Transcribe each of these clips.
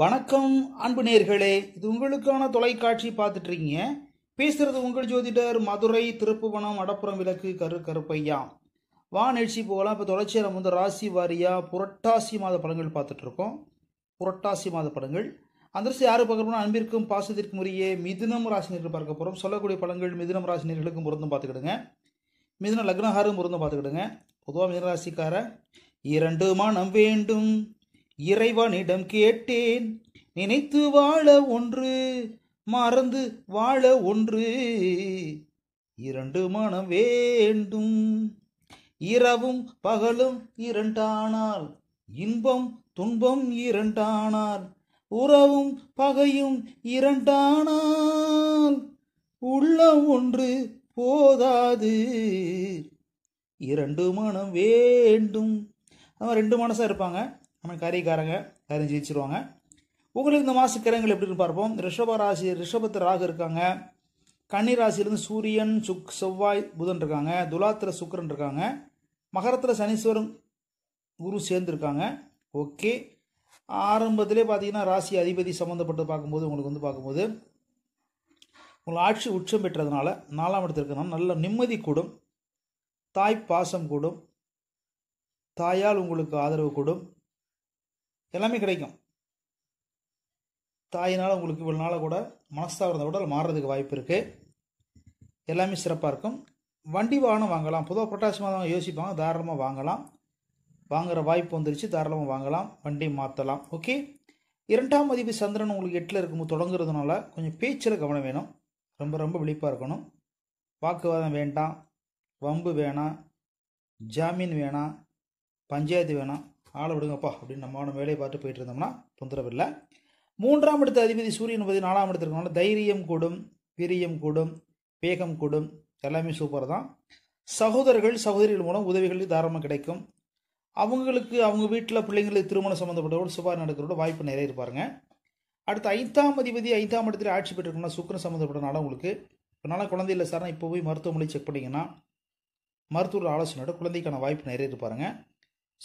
வணக்கம் அன்பு நேர்களே இது உங்களுக்கான தொலைக்காட்சி பார்த்துட்ருக்கீங்க பேசுகிறது உங்கள் ஜோதிடர் மதுரை திருப்புவனம் அடப்புறம் விளக்கு கரு கருப்பையா வா நிகழ்ச்சி போகலாம் இப்போ தொடர்ச்சியாக நம்ம வந்து ராசி வாரியாக புரட்டாசி மாத படங்கள் பார்த்துட்ருக்கோம் புரட்டாசி மாத படங்கள் அந்த யார் பார்க்குறோம்னா அன்பிற்கும் பாசத்திற்கும் உரிய மிதுனம் ராசினியர்கள் பார்க்க போகிறோம் சொல்லக்கூடிய படங்கள் மிதுனம் ராசினியர்களுக்கும் பொருந்தும் பார்த்துக்கிடுங்க மிதுன லக்னஹாரும் பொருந்தும் பார்த்துக்கிடுங்க பொதுவாக மிதுன ராசிக்கார இரண்டு மனம் வேண்டும் இறைவனிடம் கேட்டேன் நினைத்து வாழ ஒன்று மறந்து வாழ ஒன்று இரண்டு மனம் வேண்டும் இரவும் பகலும் இரண்டானால் இன்பம் துன்பம் இரண்டானால் உறவும் பகையும் இரண்டானால் உள்ளம் ஒன்று போதாது இரண்டு மனம் வேண்டும் அவன் ரெண்டு மனசாக இருப்பாங்க நம்ம கரிகாரங்க யாரும் ஜெயிச்சிருவாங்க உங்களுக்கு இந்த மாத கிரகங்கள் எப்படின்னு பார்ப்போம் ரிஷப ராசி ரிஷபத்து ராகு இருக்காங்க கன்னி ராசியிலிருந்து சூரியன் சுக் செவ்வாய் புதன் இருக்காங்க துலாத்திர சுக்கரன் இருக்காங்க மகரத்தில் சனீஸ்வரன் குரு சேர்ந்துருக்காங்க ஓகே ஆரம்பத்திலே பார்த்தீங்கன்னா ராசி அதிபதி சம்மந்தப்பட்டு பார்க்கும்போது உங்களுக்கு வந்து பார்க்கும்போது உங்கள் ஆட்சி உச்சம் பெற்றதுனால நாலாம் இடத்துல இருக்கிறதுனால நல்ல நிம்மதி கூடும் தாய் பாசம் கூடும் தாயால் உங்களுக்கு ஆதரவு கூடும் எல்லாமே கிடைக்கும் தாயினால் உங்களுக்கு இவ்வளோ நாளாக கூட மனஸ்தாபம் உடல் மாறுறதுக்கு வாய்ப்பு இருக்குது எல்லாமே சிறப்பாக இருக்கும் வண்டி வாகனம் வாங்கலாம் பொதுவாக புரட்டாசி மாதம் யோசிப்பாங்க தாராளமாக வாங்கலாம் வாங்குகிற வாய்ப்பு வந்துருச்சு தாராளமாக வாங்கலாம் வண்டி மாற்றலாம் ஓகே இரண்டாம் மதிப்பு சந்திரன் உங்களுக்கு எட்டில் இருக்கும்போது தொடங்குறதுனால கொஞ்சம் பேச்சில் கவனம் வேணும் ரொம்ப ரொம்ப விழிப்பாக இருக்கணும் வாக்குவாதம் வேண்டாம் வம்பு வேணாம் ஜாமீன் வேணாம் பஞ்சாயத்து வேணாம் ஆளை விடுங்கப்பா அப்படின்னு நம்ம வேலையை பார்த்து போயிட்டு இருந்தோம்னா தொந்தரவில்லை மூன்றாம் இடத்து அதிபதி சூரியன் பற்றி நாலாம் இருக்கணும்னா தைரியம் கூடும் வீரியம் கூடும் வேகம் கூடும் எல்லாமே சூப்பர் தான் சகோதரர்கள் சகோதரிகள் மூலம் உதவிகள் தாராளமாக கிடைக்கும் அவங்களுக்கு அவங்க வீட்டில் பிள்ளைங்களுக்கு திருமணம் சம்மந்தப்பட்டவோடு சுபா நடக்கிறோட வாய்ப்பு நிறைய இருப்பாருங்க அடுத்து ஐந்தாம் அதிபதி ஐந்தாம் இடத்துல ஆட்சி பெற்றிருக்கோம்னா சுக்கரம் சம்மந்தப்பட்டனால உங்களுக்கு இப்போ குழந்தை இல்லை சார்னா இப்போ போய் மருத்துவமனை செக் பண்ணிங்கன்னா மருத்துவர் ஆலோசனையோட குழந்தைக்கான வாய்ப்பு நிறைய இருப்பாருங்க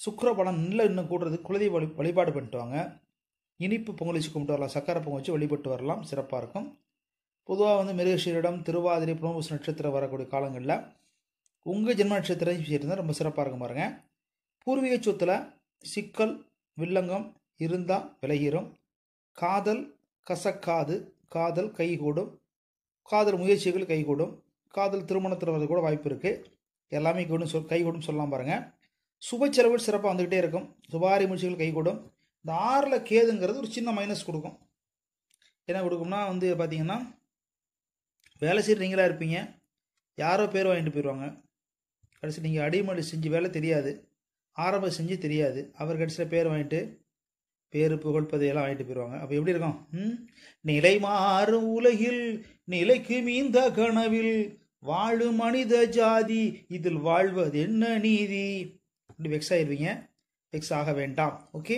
சுக்கர பலம் நல்ல இன்னும் கூடுறது குலதெய்வ வழி வழிபாடு பண்ணிட்டு வாங்க இனிப்பு பொங்கல் வச்சு கும்பிட்டு வரலாம் சக்கரை பொங்கல் வச்சு வழிபட்டு வரலாம் சிறப்பாக இருக்கும் பொதுவாக வந்து மிருகஷீரிடம் திருவாதிரை புனபூச நட்சத்திரம் வரக்கூடிய காலங்களில் உங்கள் ஜென்ம நட்சத்திரம் இருந்தால் ரொம்ப சிறப்பாக இருக்கும் பாருங்க பூர்வீக சொத்தில் சிக்கல் வில்லங்கம் இருந்தால் விலகிரும் காதல் கசக்காது காதல் கைகூடும் காதல் முயற்சிகள் கைகூடும் காதல் திருமணத்தில் வரது கூட வாய்ப்பு இருக்குது எல்லாமே கூடும் சொல் கைகூடும் சொல்லலாம் பாருங்கள் சுப சிறப்பாக வந்துக்கிட்டே இருக்கும் சுபாரி முயற்சிகள் கைகூடும் இந்த ஆறில் கேதுங்கிறது ஒரு சின்ன மைனஸ் கொடுக்கும் என்ன கொடுக்கும்னா வந்து பார்த்தீங்கன்னா வேலை செய்கிற நீங்களாக இருப்பீங்க யாரோ பேர் வாங்கிட்டு போயிடுவாங்க கடைசி நீங்கள் அடிமொழி செஞ்சு வேலை தெரியாது ஆரம்பம் செஞ்சு தெரியாது அவர் கடைசியில் பேர் வாங்கிட்டு பேர் புகழ் பதவியெல்லாம் வாங்கிட்டு போயிடுவாங்க அப்போ எப்படி இருக்கும் நிலை மாறும் உலகில் நிலைக்கு மீந்த கனவில் வாழும் மனித ஜாதி இதில் வாழ்வது என்ன நீதி அப்படி வெக்ஸ் ஆயிடுவீங்க வெக்ஸ் ஆக வேண்டாம் ஓகே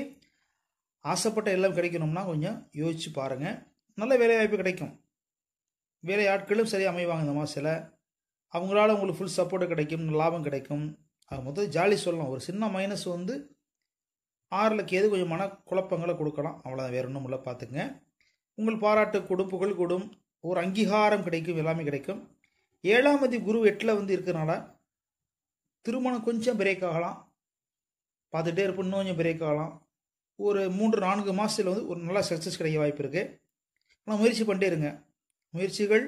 ஆசைப்பட்ட எல்லாம் கிடைக்கணும்னா கொஞ்சம் யோசித்து பாருங்கள் நல்ல வேலை வாய்ப்பு கிடைக்கும் வேலை ஆட்களும் சரி அமைவாங்க இந்த சில அவங்களால உங்களுக்கு ஃபுல் சப்போர்ட் கிடைக்கும் லாபம் கிடைக்கும் அது மொத்தம் ஜாலி சொல்லலாம் ஒரு சின்ன மைனஸ் வந்து ஆறில் கேது கொஞ்சம் மன குழப்பங்களை கொடுக்கலாம் அவ்வளோதான் வேறு ஒன்றும் இல்லை பார்த்துங்க உங்கள் பாராட்டு கொடுப்புகள் கூடும் கொடும் ஒரு அங்கீகாரம் கிடைக்கும் எல்லாமே கிடைக்கும் ஏழாம் தேதி குரு எட்டில் வந்து இருக்கிறனால திருமணம் கொஞ்சம் பிரேக் ஆகலாம் பார்த்துட்டே இருப்போம் இன்னும் கொஞ்சம் பிரேக் ஆகலாம் ஒரு மூன்று நான்கு மாதத்தில் வந்து ஒரு நல்ல சக்ஸஸ் கிடைக்க வாய்ப்பு இருக்குது ஆனால் முயற்சி பண்ணிட்டே இருங்க முயற்சிகள்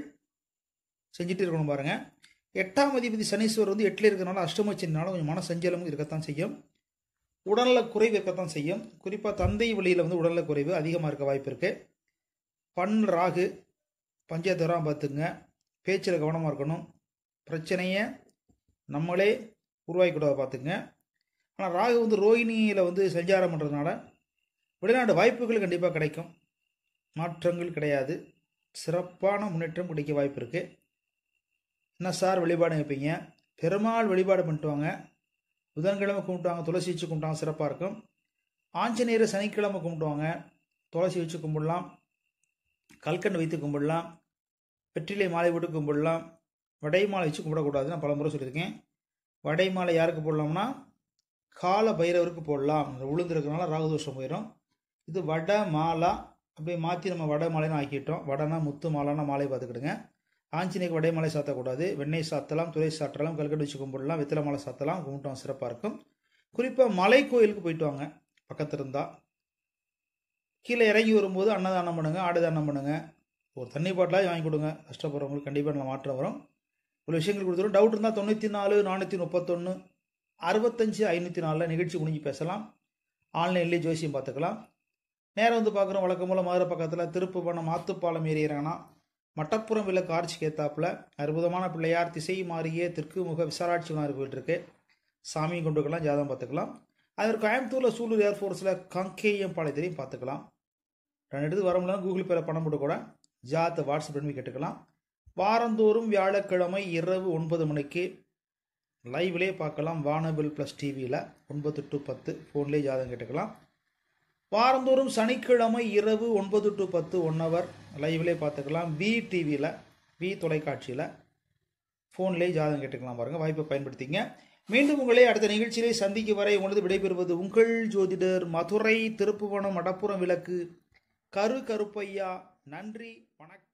செஞ்சுட்டு இருக்கணும் பாருங்கள் எட்டாம் அதிபதி சனீஸ்வர் வந்து எட்டில் இருக்கிறனால அஷ்டமச்சினால கொஞ்சம் மன சஞ்சலம் இருக்கத்தான் செய்யும் உடலில் குறைவு இருக்கத்தான் செய்யும் குறிப்பாக தந்தை வழியில் வந்து உடலில் குறைவு அதிகமாக இருக்க வாய்ப்பு இருக்குது பண் ராகு பஞ்சாயத்து பார்த்துங்க பேச்சில் கவனமாக இருக்கணும் பிரச்சனையை நம்மளே உருவாக்கிக்கூடாது பார்த்துங்க ஆனால் ராகு வந்து ரோஹிணியில் வந்து சஞ்சாரம் பண்ணுறதுனால வெளிநாட்டு வாய்ப்புகள் கண்டிப்பாக கிடைக்கும் மாற்றங்கள் கிடையாது சிறப்பான முன்னேற்றம் கிடைக்க வாய்ப்பு இருக்குது என்ன சார் வழிபாடு வைப்பீங்க பெருமாள் வழிபாடு பண்ணிட்டு வாங்க புதன்கிழமை கும்பிட்டுவாங்க துளசி வச்சு கும்பிட்டாங்க சிறப்பாக இருக்கும் ஆஞ்சநேயர் சனிக்கிழமை கும்பிட்டுவாங்க துளசி வச்சு கும்பிடலாம் கல்கண்டு வைத்து கும்பிடலாம் வெற்றிலை மாலை போட்டு கும்பிடலாம் வடை மாலை வச்சு கும்பிடக்கூடாதுன்னு பல முறை சொல்லியிருக்கேன் வடை மாலை யாருக்கு போடலாம்னா கால பைரவருக்கு போடலாம் உளுந்துருக்கனால ராகுதோஷம் போயிடும் இது வடை மாலா அப்படியே மாற்றி நம்ம வடை மாலைன்னு ஆக்கிட்டோம் வடனா முத்து மாலைன்னா மாலை பார்த்துக்கிடுங்க ஆஞ்சநேயக்கு வடை மாலை சாத்தக்கூடாது வெண்ணெய் சாத்தலாம் துறை சாற்றலாம் கல்கட்டு வச்சு கும்பிடலாம் வெத்தலை மாலை சாத்தலாம் கும்பிட்டோம் சிறப்பாக இருக்கும் குறிப்பாக மலை கோயிலுக்கு போயிட்டு வாங்க பக்கத்து இருந்தால் கீழே இறங்கி வரும்போது அன்னதானம் பண்ணுங்கள் ஆடுதானம் பண்ணுங்க பண்ணுங்கள் ஒரு தண்ணி பாட்டிலாக வாங்கி கொடுங்க கஷ்டப்படுறவங்களுக்கு கண்டிப்பாக நம்ம மாற்றம் வரும் ஒரு விஷயங்கள் கொடுத்துரும் டவுட் இருந்தால் தொண்ணூற்றி நாலு நானூற்றி முப்பத்தொன்று அறுபத்தஞ்சு ஐநூற்றி நாலில் நிகழ்ச்சி முடிஞ்சு பேசலாம் ஆன்லைன்லேயே ஜோசியம் பார்த்துக்கலாம் நேரம் வந்து பார்க்குறோம் வழக்கம் போல் மதுரை பக்கத்தில் திருப்புவனம் மாத்துப்பாலம் ஏறியிறாங்கன்னா மட்டப்புறம் வில காட்சி கேத்தாப்பில் அற்புதமான பிள்ளையார் திசை தெற்கு தெற்குமுக விசாலாட்சினார் கோயில் இருக்குது சாமியும் கொண்டுக்கலாம் ஜாதகம் பார்த்துக்கலாம் அதற்கு கோயம்புத்தூரில் சூலூர் ஏர்ஃபோர்ஸில் கங்கேயம் பாளையத்திலையும் பார்த்துக்கலாம் ரெண்டு இடத்துக்கு வர முடியாது கூகுள் பேரில் பணம் போட்டு கூட ஜாதத்தை வாட்ஸ்அப் பண்ணி கேட்டுக்கலாம் வாரந்தோறும் வியாழக்கிழமை இரவு ஒன்பது மணிக்கு லைவ்லேயே பார்க்கலாம் வானபில் ப்ளஸ் டிவியில் ஒன்பது டு பத்து ஃபோன்லேயே ஜாதகம் கேட்டுக்கலாம் வாரந்தோறும் சனிக்கிழமை இரவு ஒன்பது டு பத்து ஒன் ஹவர் லைவ்லேயே பார்த்துக்கலாம் வி டிவியில் வி தொலைக்காட்சியில் ஃபோன்லேயே ஜாதகம் கேட்டுக்கலாம் பாருங்கள் வாய்ப்பை பயன்படுத்திங்க மீண்டும் உங்களை அடுத்த நிகழ்ச்சியிலே சந்திக்கும் வரை உங்களது விடைபெறுவது உங்கள் ஜோதிடர் மதுரை திருப்புவனம் மடப்புறம் விளக்கு கரு கருப்பையா நன்றி வணக்கம்